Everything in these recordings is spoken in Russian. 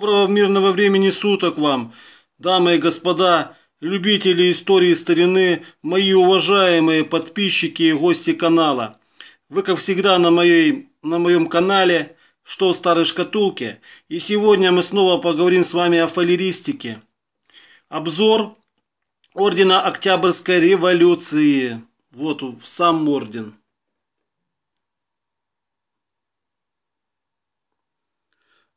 Доброго мирного времени суток вам, дамы и господа, любители истории старины, мои уважаемые подписчики и гости канала. Вы, как всегда, на, моей, на моем канале «Что в старой шкатулке?» И сегодня мы снова поговорим с вами о фалеристике. Обзор Ордена Октябрьской революции. Вот сам орден.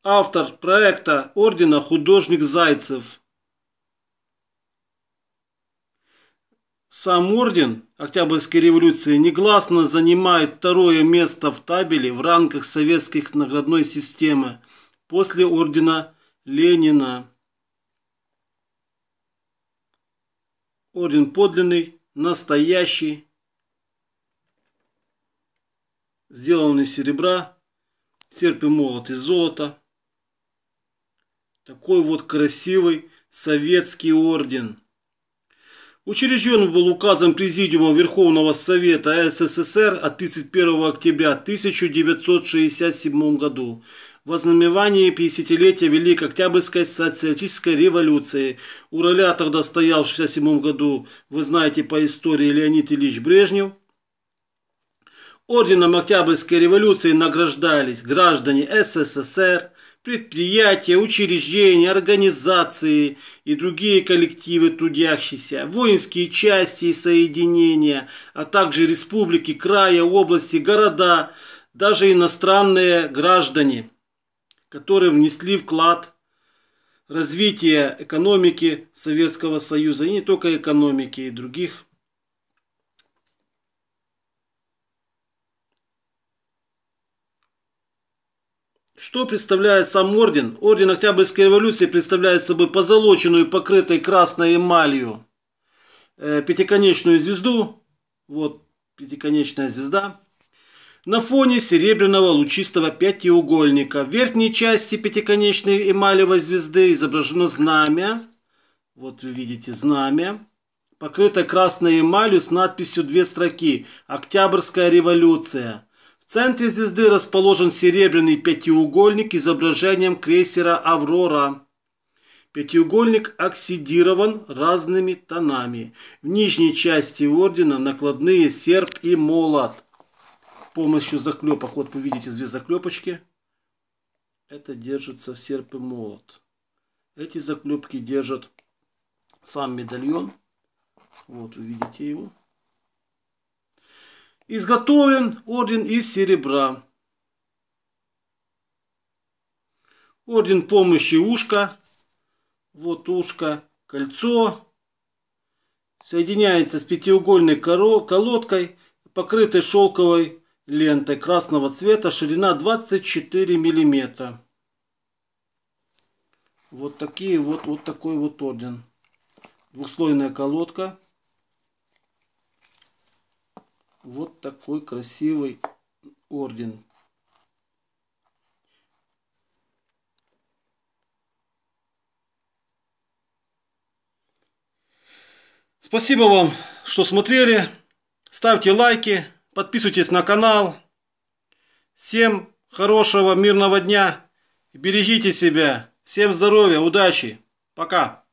Автор проекта ордена художник Зайцев. Сам орден Октябрьской революции негласно занимает второе место в табеле в рамках советских наградной системы после ордена Ленина. Орден подлинный, настоящий, сделанный из серебра, серп и молот из золота – такой вот красивый советский орден. Учрежден был указом Президиума Верховного Совета СССР от 31 октября 1967 году в ознаменовании 50-летия Великой Октябрьской социалистической революции. У роля тогда стоял в 1967 году, вы знаете по истории, Леонид Ильич Брежнев. Орденом Октябрьской революции награждались граждане СССР, предприятия, учреждения, организации и другие коллективы трудящихся, воинские части и соединения, а также республики, края, области, города, даже иностранные граждане, которые внесли вклад в развитие экономики Советского Союза и не только экономики и других Что представляет сам орден? Орден Октябрьской революции представляет собой позолоченную, покрытой красной эмалью, э, пятиконечную звезду. Вот пятиконечная звезда. На фоне серебряного лучистого пятиугольника. В верхней части пятиконечной эмалевой звезды изображено знамя. Вот вы видите знамя. Покрыто красной эмалью с надписью «Две строки. Октябрьская революция». В центре звезды расположен серебряный пятиугольник изображением крейсера «Аврора». Пятиугольник оксидирован разными тонами. В нижней части ордена накладные серп и молот. С помощью заклепок, вот вы видите две заклепочки, это держится серп и молот. Эти заклепки держат сам медальон. Вот вы видите его. Изготовлен орден из серебра. Орден помощи ушка Вот ушко, кольцо. Соединяется с пятиугольной колодкой, покрытой шелковой лентой красного цвета, ширина 24 миллиметра. Вот такие вот, вот такой вот орден. Двухслойная колодка вот такой красивый орден. Спасибо вам, что смотрели. Ставьте лайки, подписывайтесь на канал. Всем хорошего, мирного дня. Берегите себя. Всем здоровья, удачи. Пока.